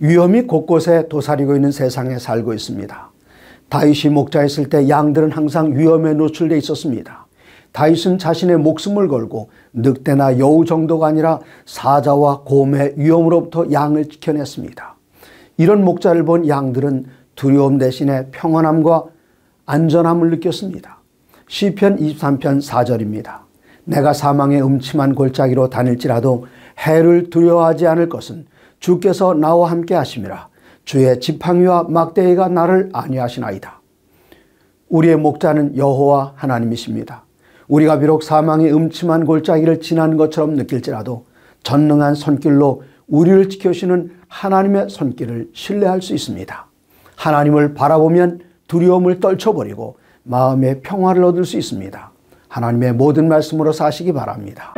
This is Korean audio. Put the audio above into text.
위험이 곳곳에 도사리고 있는 세상에 살고 있습니다. 다윗이 목자했을 때 양들은 항상 위험에 노출돼 있었습니다. 다윗은 자신의 목숨을 걸고 늑대나 여우 정도가 아니라 사자와 곰의 위험으로부터 양을 지켜냈습니다. 이런 목자를 본 양들은 두려움 대신에 평안함과 안전함을 느꼈습니다. 시편 23편 4절입니다. 내가 사망의 음침한 골짜기로 다닐지라도 해를 두려워하지 않을 것은 주께서 나와 함께 하심이라 주의 지팡이와 막대기가 나를 안위하시나이다. 우리의 목자는 여호와 하나님이십니다. 우리가 비록 사망의 음침한 골짜기를 지난 것처럼 느낄지라도 전능한 손길로 우리를 지켜시는 하나님의 손길을 신뢰할 수 있습니다. 하나님을 바라보면 두려움을 떨쳐버리고 마음의 평화를 얻을 수 있습니다. 하나님의 모든 말씀으로 사시기 바랍니다.